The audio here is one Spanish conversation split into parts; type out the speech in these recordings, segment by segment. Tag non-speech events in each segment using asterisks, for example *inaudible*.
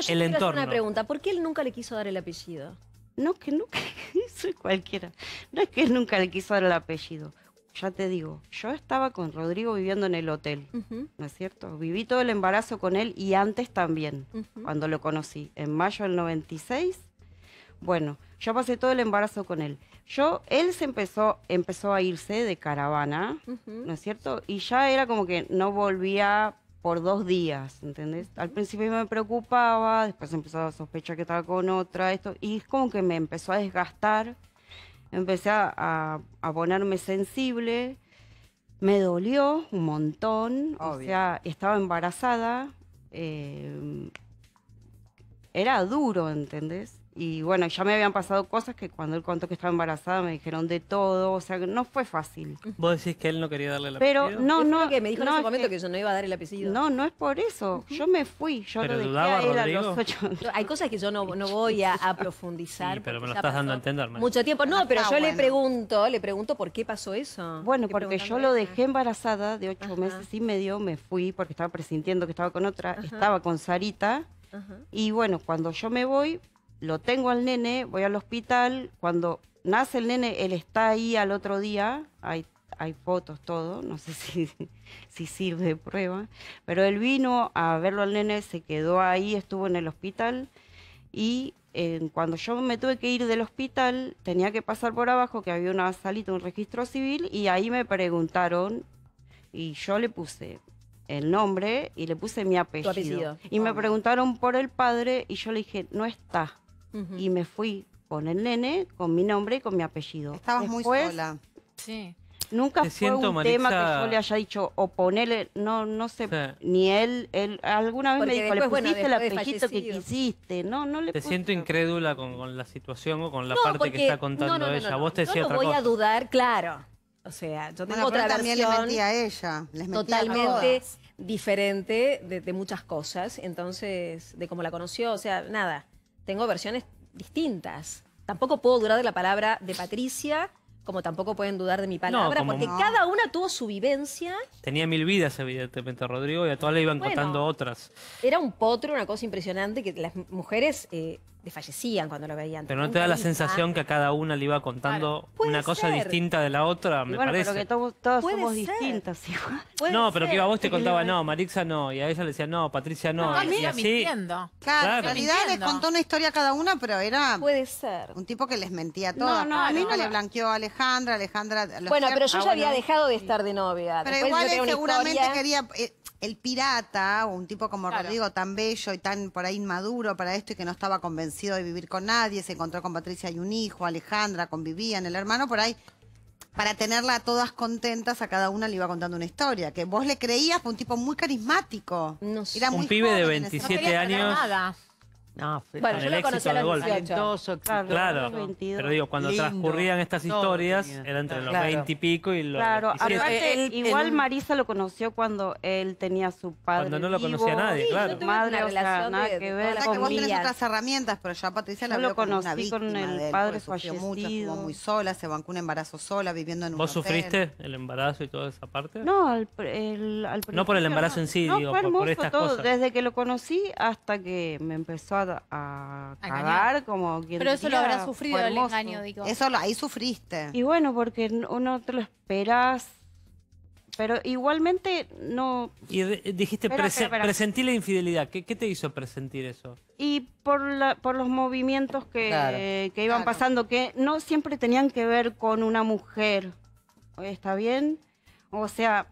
yo el entorno. hacer una pregunta. ¿Por qué él nunca le quiso dar el apellido? No, que nunca, soy *laughs* cualquiera. No es que él nunca le quiso dar el apellido. Ya te digo, yo estaba con Rodrigo viviendo en el hotel, ¿no es cierto? Viví todo el embarazo con él y antes también, cuando lo conocí, en mayo del 96. Bueno, yo pasé todo el embarazo con él. Yo, él se empezó, empezó a irse de caravana, ¿no es cierto? Y ya era como que no volvía por dos días, ¿entendés? Al principio me preocupaba, después empezó a sospechar que estaba con otra, esto, y es como que me empezó a desgastar, empecé a, a ponerme sensible, me dolió un montón, o sea, estaba embarazada, eh, era duro, ¿entendés? Y bueno, ya me habían pasado cosas que cuando él contó que estaba embarazada me dijeron de todo, o sea, no fue fácil. Vos decís que él no quería darle la apellido. Pero no, no, que me dijo en ese momento que, yo no iba a dar el apellido. No, no es por eso. Yo me fui, yo lo dejé a él a los ocho. hay cosas que yo no, voy a, profundizar. Sí, pero me lo estás dando a entender. Mucho tiempo. No, ah, pero yo le pregunto, le pregunto por qué pasó eso. Bueno, porque yo lo dejé embarazada de ocho meses y medio, me fui porque estaba presintiendo que estaba con otra, estaba con Sarita. Y bueno, cuando yo me voy, lo tengo al nene, voy al hospital, cuando nace el nene, él está ahí al otro día, hay, hay fotos, todo, no sé *laughs* si, si sirve de prueba, pero él vino a verlo al nene, se quedó ahí, estuvo en el hospital y eh, cuando yo me tuve que ir del hospital, tenía que pasar por abajo, que había una salita, un registro civil, y ahí me preguntaron, y yo le puse el nombre y le puse mi apellido. Y me oh. preguntaron por el padre y yo le dije, no está y me fui con el nene, con mi nombre y con mi apellido. Estabas muy sola. Sí. Nunca fue un tema que yo le haya dicho o ponele, no, no sé, ni él, él, alguna vez me dijo, le pusiste el apellido que quisiste, no, no le Te siento incrédula con, la situación o con la parte que está contando no, no, ella, vos te decías otra voy a dudar, claro, o sea, yo tengo otra versión también le mentí a ella, totalmente diferente de, de muchas cosas, entonces, de cómo la conoció, o sea, nada tengo versiones distintas. Tampoco puedo dudar de la palabra de Patricia, como tampoco pueden dudar de mi palabra, porque cada una tuvo su vivencia. Tenía mil vidas, evidentemente, Rodrigo, y a todas le iban contando otras. Era un potro, una cosa impresionante, que las mujeres... Eh, fallecían cuando lo veían. Pero no te da la sensación que a cada una le iba contando una cosa distinta de la otra, me bueno, parece. Pero que todos somos distintos igual. *laughs* No, pero que a vos te contaba, no, Marixa no, y a ella le decía, no, Patricia no. y, y así... mintiendo. Claro, claro, en realidad les contó una historia a cada una, pero era... Puede ser. Un tipo que les mentía a No, no, a mí no, le blanqueó a Alejandra, Alejandra... Bueno, pero yo ya había dejado de estar de novia. Pero igual seguramente quería eh, el pirata o un tipo como Rodrigo tan bello y tan por ahí inmaduro para esto y que no estaba convencido de vivir con nadie, se encontró con Patricia y un hijo, Alejandra, convivían, el hermano por ahí para tenerla a todas contentas, a cada una le iba contando una historia. Que vos le creías, fue un tipo muy carismático. Era muy un pibe de 27 años. No, bueno, yo lo conocí a los 18. Claro, claro. pero digo, cuando transcurrían estas historias, era entre los 20 y pico y los Claro, eh, igual Marisa lo conoció cuando él tenía a su padre Cuando no lo conocía nadie, claro. Su madre, no sea, nada que ver con que vos tenés otras herramientas, pero ya Patricia la yo lo conocí con, el padre fallecido. Mucho, muy sola, se bancó un embarazo sola, viviendo en un ¿Vos sufriste el embarazo y toda esa parte? No, al, no por el embarazo en sí, digo, por estas cosas. Desde que lo conocí hasta que me empezó a a, cagar como quien Pero eso lo habrá sufrido el engaño, Eso ahí sufriste. Y bueno, porque uno te lo esperas. Pero igualmente no... Y dijiste, presentí la infidelidad. ¿Qué, ¿Qué, te hizo presentir eso? Y por, por los movimientos que, que iban pasando, que no siempre tenían que ver con una mujer. ¿Está bien? O sea...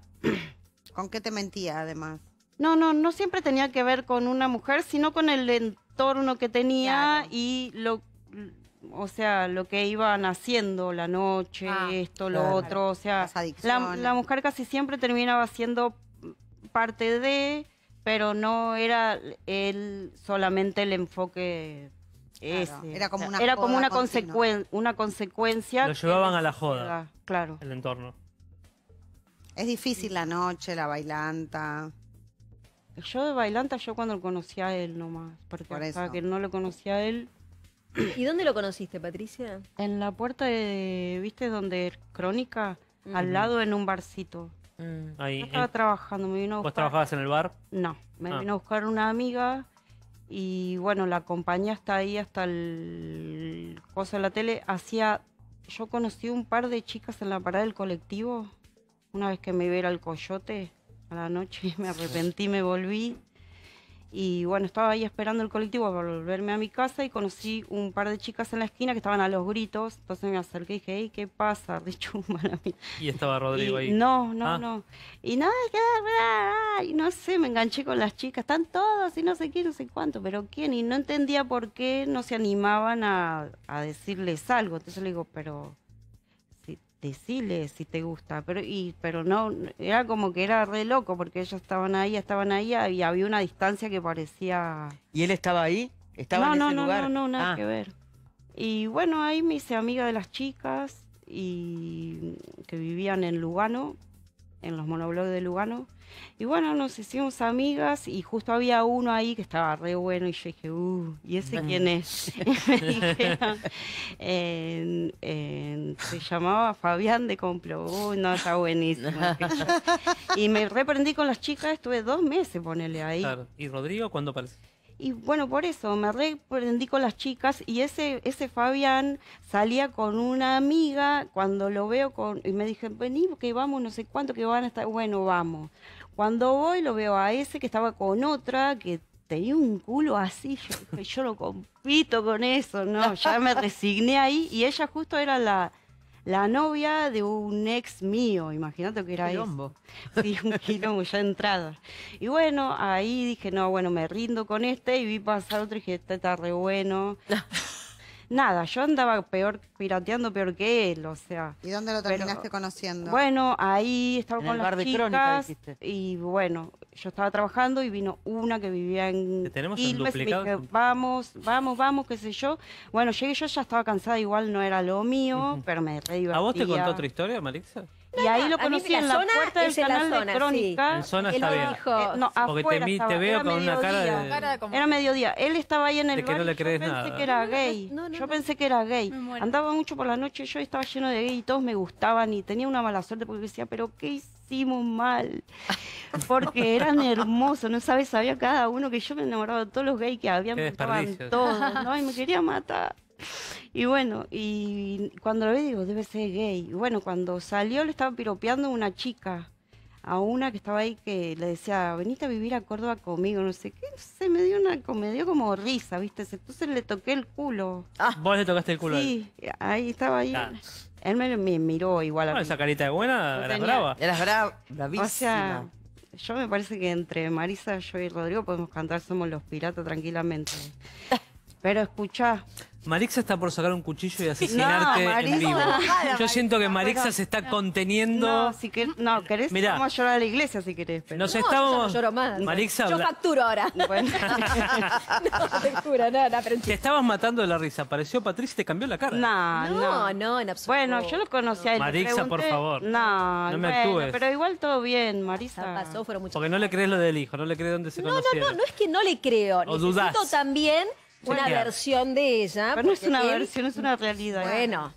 ¿Con qué te mentía además? No, no, no siempre tenía que ver con una mujer, sino con el entorno que tenía y lo o sea, lo que iban haciendo la noche, ah, esto, lo otro, o sea, la, mujer casi siempre terminaba siendo parte de, pero no era él solamente el enfoque ese. era como una, era una consecuencia. Lo llevaban a la joda. Claro. El entorno. Es difícil la noche, la bailanta. Yo de bailanta, yo cuando lo conocí a él nomás, porque que no lo conocía a él. ¿Y dónde lo conociste, Patricia? En la puerta de, ¿viste? Donde Crónica, mm. al lado en un barcito. Mm. Ahí, yo estaba trabajando, me vino a buscar. ¿Vos trabajabas en el bar? No, me ah. vino a buscar una amiga y bueno, la compañía está ahí hasta el cosa de la tele. Hacía, yo conocí un par de chicas en la parada del colectivo, una vez que me iba el al coyote a la noche, *laughs* me arrepentí, me volví. Y bueno, estaba ahí esperando el colectivo para volverme a mi casa y conocí un par de chicas en la esquina que estaban a los gritos. Entonces me acerqué y dije, hey, ¿qué pasa? *laughs* De chumba Y estaba Rodrigo ahí. No, no, ah. no. Y nada, y no sé, me enganché con las chicas. Están todas y no sé quién, no sé cuánto, pero quién. Y no entendía por qué no se animaban a, a decirles algo. Entonces le digo, pero decile si te gusta, pero, y, pero no, era como que era re loco porque ellos estaban ahí, estaban ahí y había una distancia que parecía... ¿Y él estaba ahí? ¿Estaba en no, no, no, no, nada ah. que ver. Y bueno, ahí me hice amiga de las chicas y que vivían en Lugano en los monoblogs de Lugano. Y bueno, nos hicimos amigas y justo había uno ahí que estaba re bueno y yo dije, uh, ¿y ese quién es? *laughs* eh, eh, se llamaba Fabián de Complo, Uy, no, está buenísimo. *laughs* y me reprendí con las chicas, estuve dos meses, ponele ahí. Claro. ¿Y Rodrigo cuándo apareció? Y bueno, por eso me reprendí con las chicas y ese, ese Fabián salía con una amiga cuando lo veo con, y me dije, vení, que vamos, no sé cuánto, que van a estar, bueno, vamos. Cuando voy lo veo a ese que estaba con otra, que tenía un culo así, yo, yo compito con eso, no, ya me resigné ahí y ella justo era la, la novia de un ex mío, imagínate que era quilombo. eso. Sí, un quilombo ya entrada. Y bueno, ahí dije, no, bueno, me rindo con este y vi pasar otro y dije, este está re bueno. *laughs* nada, yo andaba peor, pirateando peor que él, o sea. ¿Y dónde lo terminaste conociendo? Bueno, ahí estaba con el bar de crónica, y bueno, yo estaba trabajando y vino una que vivía en tenemos me vamos, vamos, vamos, qué sé yo. Bueno, llegué yo, ya estaba cansada, igual no era lo mío, pero me re ¿A vos te contó otra historia, Marixa? Y ahí lo conocí en la puerta del canal de Crónica. En zona está eh, te, veo con una cara era mediodía. Él estaba ahí en el yo pensé que era gay. yo pensé que era gay. Andaba mucho por la noche, yo estaba lleno de gay y todos me gustaban y tenía una mala suerte porque decía, pero ¿qué hicimos mal? *laughs* Porque eran hermosos, no sabes, sabía cada uno que yo me enamoraba de todos los gays que habían, me gustaban todos, Y me quería matar. *laughs* Y bueno, y cuando lo vi digo, debe ser gay. Y bueno, cuando salió le estaba piropeando una chica, a una que estaba ahí que le decía, veniste a vivir a Córdoba conmigo, no sé qué, se me dio una, me dio como risa, viste, entonces le toqué el culo. Ah. vos le tocaste el culo. Sí, ahí estaba ahí. Ah. Él me, miró igual a ah, Esa carita de buena, eras brava. Eras brava, bravísima. O sea, yo me parece que entre Marisa, yo y Rodrigo podemos cantar Somos los Piratas tranquilamente. *laughs* Pero escuchá, Marixa está por sacar un cuchillo y asesinarte en vivo. Yo siento que Marixa se está conteniendo. No, si que, no querés, vamos a llorar a la iglesia si querés. Nos no, estábamos... yo lloro más. Marixa, yo facturo ahora. *laughs* Bueno. *laughs* no, te juro, no, Te estabas matando de la risa. Apareció Patricia y te cambió la cara. No, no, no, en absoluto. Bueno, yo lo conocí a él. Marixa, por favor. No, no me bueno, actúes. Pero igual todo bien, Marisa. Pasó, fueron muchas Porque no le crees lo del hijo, no le crees dónde se conocieron. No, no, no, no es que no le creo. O Necesito también una versión de ella. Pero no es una versión, es una realidad. ¿eh? Bueno,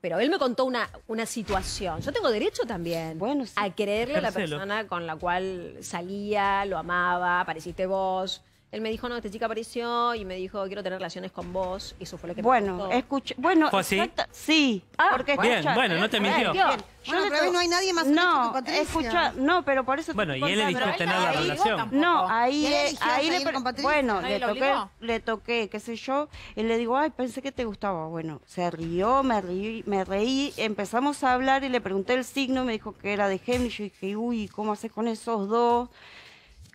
pero él me contó una, una situación. Yo tengo derecho también a creerle a la persona con la cual salía, lo amaba, apareciste vos. Él me dijo, no, esta chica apareció y me dijo, quiero tener relaciones con vos. Y eso fue lo que bueno, me escuché, Bueno, ¿Fue así? sí. Ah, porque bien, bueno, no te mintió. Bien, Bueno, pero no, no hay nadie más no, que escucha, no, pero por eso... Bueno, y él le eligió tener la relación. No, ahí, ahí le, bueno, le toqué, qué sé yo, y le digo, ay, pensé que te gustaba. Bueno, se rió, me reí, me reí, empezamos a hablar y le pregunté el signo, me dijo que era de Géminis, y yo dije, uy, ¿cómo haces con esos dos?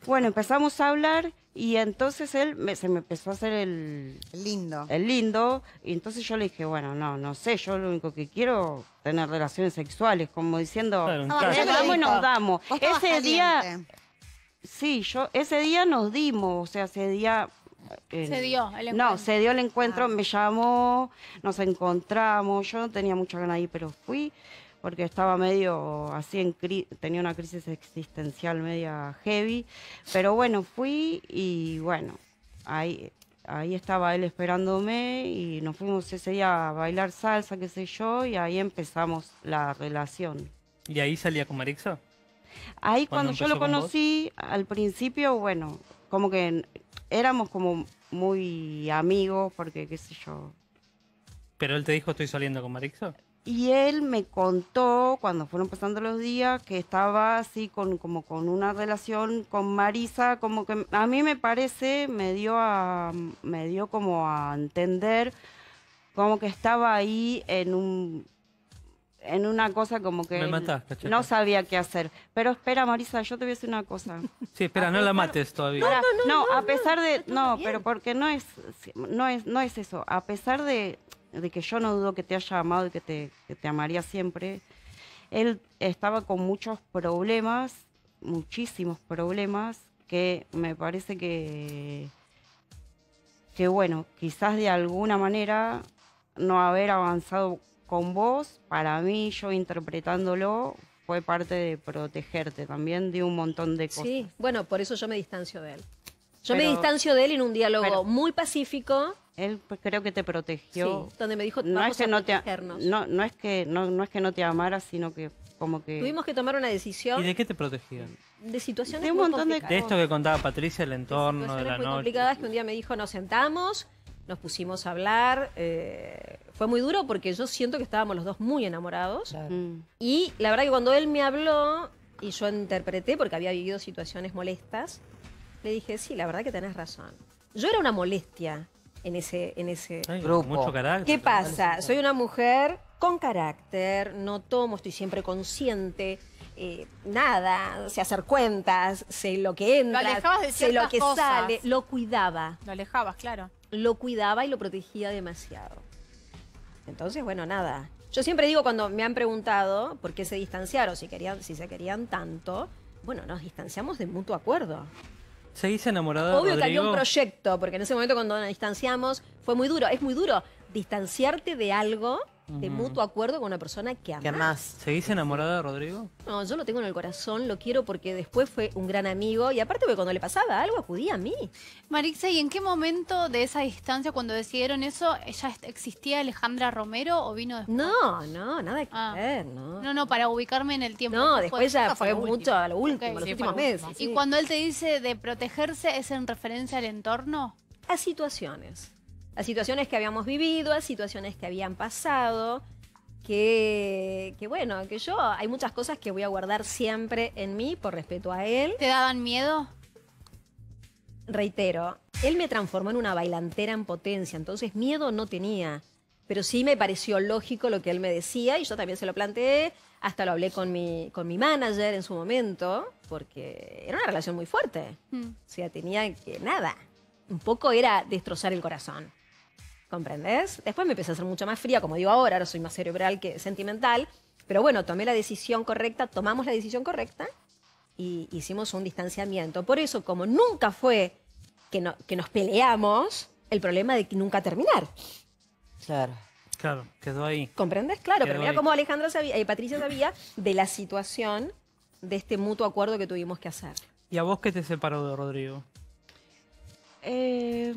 Bueno, empezamos a hablar y entonces él se me empezó a hacer el... lindo. El lindo. Y entonces yo le dije, bueno, no, no sé, yo lo único que quiero tener relaciones sexuales, como diciendo, nos damos y nos damos. Ese día, sí, yo, ese día nos dimos, o sea, ese día... Eh, se dio el encuentro. No, se dio el encuentro, me llamó, nos encontramos, yo no tenía mucha ganas ahí, pero fui porque estaba medio así, en tenía una crisis existencial media heavy, pero bueno, fui y bueno, ahí, ahí estaba él esperándome y nos fuimos ese día a bailar salsa, qué sé yo, y ahí empezamos la relación. ¿Y ahí salía con Marixo? Ahí cuando, yo lo conocí, al principio, bueno, como que éramos como muy amigos, porque qué sé yo. ¿Pero él te dijo estoy saliendo con Marixo. Y él me contó, cuando fueron pasando los días, que estaba así con, como con una relación con Marisa, como que a mí me parece, me dio, a, me dio como a entender, como que estaba ahí en un en una cosa como que no sabía qué hacer. Pero espera, Marisa, yo te voy a decir una cosa. Sí, espera, no la mates todavía. No, no a pesar de no, pero porque no es no es no es eso. A pesar de de que yo no dudo que te haya amado y que te, te amaría siempre, él estaba con muchos problemas, muchísimos problemas, que me parece que, que bueno, quizás de alguna manera no haber avanzado con vos, para mí, yo interpretándolo, fue parte de protegerte también de un montón de cosas. Sí, bueno, por eso yo me distancio de él. Yo me distancio de él en un diálogo muy pacífico. Él pues, creo que te protegió. Sí, donde me dijo, no vamos es que a no Te, no, no, es que, no, es que no te amara, sino que como que... Tuvimos que tomar una decisión. ¿Y de qué te protegían? De situaciones de muy montón de... esto que contaba Patricia, el entorno de, la muy noche. complicadas que un día me dijo, nos sentamos, nos pusimos a hablar. Eh, fue muy duro porque yo siento que estábamos los dos muy enamorados. Mm. Y la verdad que cuando él me habló y yo interpreté, porque había vivido situaciones molestas, le dije, sí, la verdad que tenés razón. Yo era una molestia en ese, en ese grupo. Mucho carácter. ¿Qué pasa? Soy una mujer con carácter, no tomo, estoy siempre consciente. Eh, nada, sé hacer cuentas, sé lo que entra, lo sé lo que sale, lo cuidaba. Lo alejabas, claro. Lo cuidaba y lo protegía demasiado. Entonces, bueno, nada. Yo siempre digo cuando me han preguntado por qué se distanciaron, si querían, si se querían tanto, bueno, nos distanciamos de mutuo acuerdo. ¿Seguís enamorado Obvio que había un proyecto, porque en ese momento cuando nos distanciamos fue muy duro. Es muy duro distanciarte de algo de mutuo acuerdo con una persona que amas. Que se ¿Seguís enamorada de Rodrigo? No, yo lo tengo en el corazón, lo quiero porque después fue un gran amigo y aparte porque cuando le pasaba algo acudía a mí. Marixa, ¿y en qué momento de esa distancia, cuando decidieron eso, ya existía Alejandra Romero o vino después? No, no, nada que ah. ver, no. No, no, para ubicarme en el tiempo. No, después, ya fue, mucho a lo último, los últimos meses. Y cuando él te dice de protegerse, ¿es en referencia al entorno? A situaciones las situaciones que habíamos vivido, las situaciones que habían pasado, que, bueno, que yo hay muchas cosas que voy a guardar siempre en mí por respeto a él. ¿Te daban miedo? Reitero, él me transformó en una bailantera en potencia, entonces miedo no tenía. Pero sí me pareció lógico lo que él me decía y yo también se lo planteé, hasta lo hablé con mi, con mi manager en su momento, porque era una relación muy fuerte. Mm. O sea, tenía que nada. Un poco era destrozar el corazón. ¿Comprendés? Después me empecé a ser mucho más fría, como digo ahora, ahora soy más cerebral que sentimental. Pero bueno, tomé la decisión correcta, tomamos la decisión correcta y hicimos un distanciamiento. Por eso, como nunca fue que, que nos peleamos, el problema de que nunca terminar. Claro. Claro, quedó ahí. ¿Comprendes? Claro, pero mira cómo Alejandra sabía, y eh, Patricia sabía de la situación de este mutuo acuerdo que tuvimos que hacer. ¿Y a vos qué te separó de Rodrigo? Eh,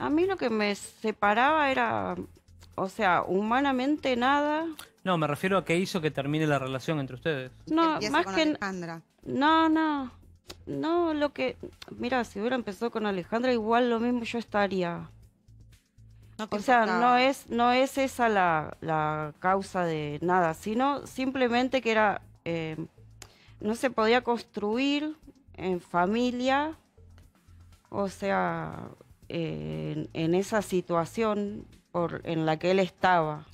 a mí lo que me separaba era, o sea, humanamente nada. No, me refiero a qué hizo que termine la relación entre ustedes. No, más que Alejandra. No, no. No, lo que mira, si hubiera empezado con Alejandra igual lo mismo yo estaría. o sea, no es no es esa la, la, causa de nada, sino simplemente que era eh, no se podía construir en familia. O sea, en, esa situación en la que él estaba,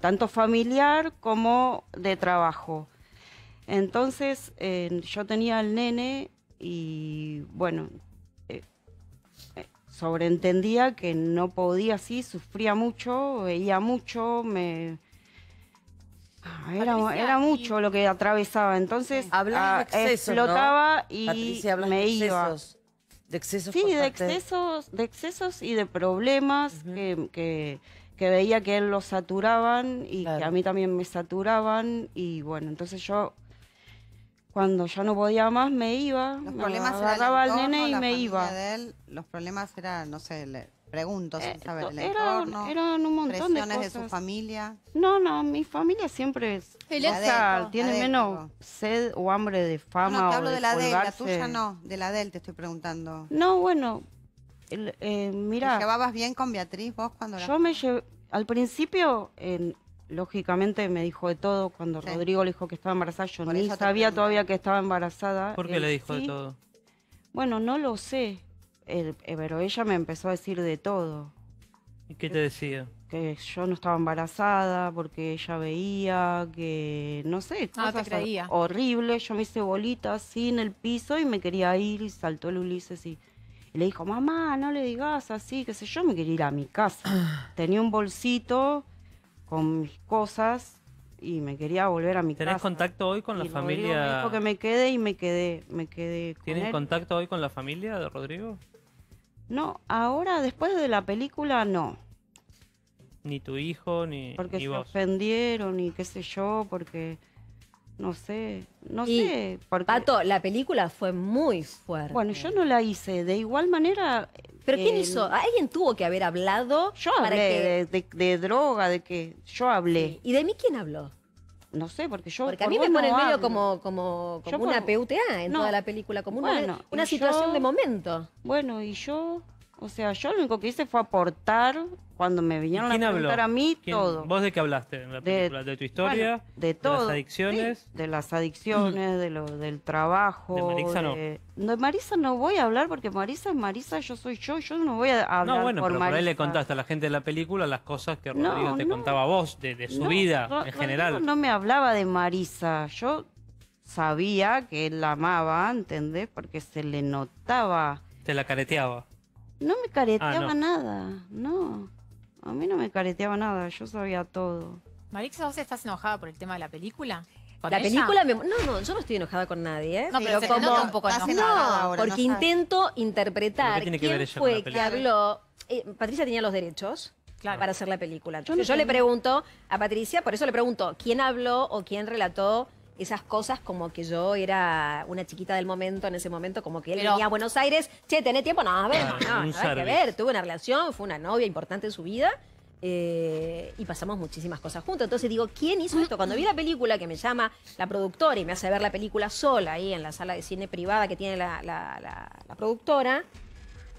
tanto familiar como de trabajo. Entonces eh, yo tenía al nene y bueno, eh, eh, sobreentendía que no podía así, sufría mucho, veía mucho, me... Ah, era, mucho lo que atravesaba, entonces hablaba ah, explotaba y me iba de excesos. Sí, de excesos, de excesos y de problemas que, que, veía que él los saturaban y que a mí también me saturaban. Y bueno, entonces yo cuando ya no podía más me iba, los agarraba al nene y me iba. los problemas eran, no sé, Pregunto eh, sin saber, el un montón de cosas. de su familia. No, no, mi familia siempre es el tiene menos sed o hambre de fama no, no te hablo de, la del, la tuya no, de la del te estoy preguntando. No, bueno, eh, mira. ¿Te llevabas bien con Beatriz vos cuando Yo me llevé, al principio, lógicamente me dijo de todo, cuando Rodrigo le dijo que estaba embarazada, yo ni sabía todavía que estaba embarazada. ¿Por qué le dijo de todo? Bueno, no lo sé. Eh, pero ella me empezó a decir de todo. ¿Y qué te decía? Que yo no estaba embarazada, porque ella veía, que no sé, ah, cosas horribles. Yo me hice bolita así en el piso y me quería ir y saltó el Ulises y, le dijo, mamá, no le digas así, qué sé yo, me quería ir a mi casa. *clears throat* Tenía un bolsito con mis cosas y me quería volver a mi casa. ¿Tenés contacto hoy con la familia? me dijo que me quedé y me quedé, me quedé. ¿Tienes contacto hoy con la familia de Rodrigo? No, ahora después de la película no. Ni tu hijo, ni. Porque se ofendieron y qué sé yo, porque. No sé, no sé. Pato, la película fue muy fuerte. Bueno, yo no la hice. De igual manera. ¿Pero quién hizo? ¿Alguien tuvo que haber hablado? Yo hablé de, droga, de que yo hablé. ¿Y de mí quién habló? No sé, porque yo. Porque a mí me pone en medio como, como, como una PUTA en toda la película, como una, situación de momento. Bueno, y yo o sea, yo lo único que hice fue aportar cuando me vinieron a preguntar a mí todo. ¿Vos de qué hablaste en la película? ¿De, tu historia? de todo. ¿De las adicciones? de las adicciones, de lo, del trabajo. ¿De Marisa no? De, Marisa no voy a hablar porque Marisa es Marisa, yo soy yo, yo no voy a hablar por No, bueno, pero por ahí le contaste a la gente de la película las cosas que Rodrigo te contaba a vos, de, su vida en general. No me hablaba de Marisa, yo sabía que él la amaba, ¿entendés? Porque se le notaba. Te la careteaba. No me careteaba ah, nada, no. A mí no me careteaba nada, yo sabía todo. Marix, ¿vos estás enojada por el tema de la película? La película me... No, no, yo no estoy enojada con nadie. No, pero, como... un poco enojada. No, porque intento interpretar tiene que quién fue que habló... Eh, Patricia tenía los derechos. para hacer la película. yo le pregunto a Patricia, por eso le pregunto, ¿quién habló o quién relató esas cosas como que yo era una chiquita del momento, en ese momento como que él venía a Buenos Aires, che, ¿tenés tiempo? No, a ver, no, no, que ver, tuve una relación, fue una novia importante en su vida. Eh, y pasamos muchísimas cosas juntos. Entonces digo, ¿quién hizo esto? Cuando vi la película que me llama la productora y me hace ver la película sola ahí en la sala de cine privada que tiene la- la- productora,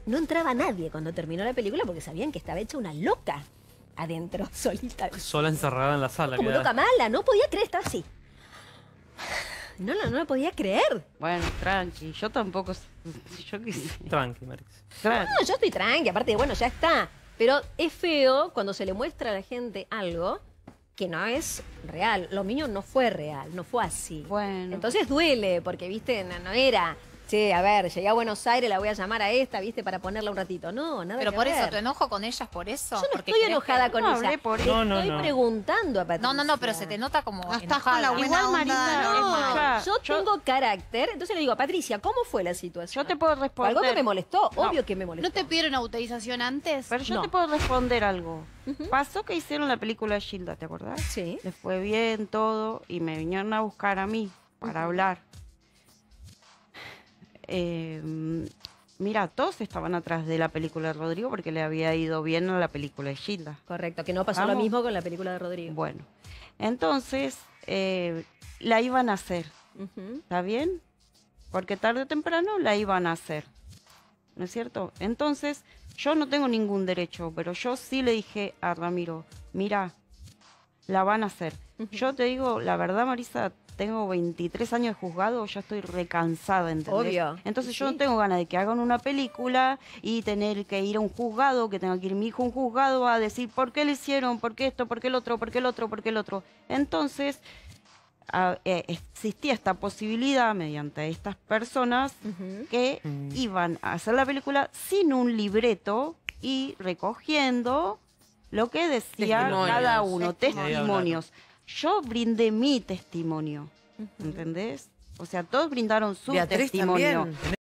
no entraba nadie cuando terminó la película porque sabían que estaba hecha una loca adentro, *laughs* solita. Sola encerrada en la sala. Como loca mala, no podía creer, estar así. No, no, no lo podía creer. Bueno, tranqui, yo tampoco. *laughs* Yo Tranqui, Marix. Tranqui. No, yo estoy tranqui, aparte, bueno, ya está. Pero es feo cuando se le muestra a la gente algo que no es real. Lo mío no fue real, no fue así. Bueno. Entonces duele, porque, viste, no era Sí, a ver, llegué a Buenos Aires, la voy a llamar a esta, ¿viste? Para ponerla un ratito. No, nada Pero por eso, ¿te enojo con ellas por eso? Yo no estoy enojada con con no, no, no, estoy preguntando a Patricia. No, no, no, pero se te nota como no, Estás con la buena Igual, onda, no, yo, tengo carácter. Entonces le digo, Patricia, ¿cómo fue la situación? Yo te puedo responder. Algo que me molestó, obvio que me molestó. ¿No te pidieron autorización antes? Pero yo te puedo responder algo. Pasó que hicieron la película de Gilda, ¿te acordás? Sí. Les fue bien todo y me vinieron a buscar a mí para hablar. Em, mira, todos estaban atrás de la película de Rodrigo porque le había ido bien a la película de Gilda. Correcto, que no pasó lo mismo con la película de Rodrigo. Bueno, entonces eh, la iban a hacer, ¿está bien? Porque tarde o temprano la iban a hacer, ¿no es cierto? Entonces, yo no tengo ningún derecho, pero yo sí le dije a Ramiro, mira, la van a hacer yo te digo, la verdad, Marisa, tengo 23 años de juzgado, ya estoy recansada, ¿entendés? Obvio. Entonces yo no tengo ganas de que hagan una película y tener que ir a un juzgado, que tenga que ir mi hijo a un juzgado a decir por qué le hicieron, por qué esto, por qué el otro, por qué el otro, por qué el otro. Entonces, eh, existía esta posibilidad mediante estas personas que mm. iban a hacer la película sin un libreto y recogiendo lo que decía cada uno, testimonios yo brindé mi testimonio, ¿entendés? O sea, todos brindaron su testimonio.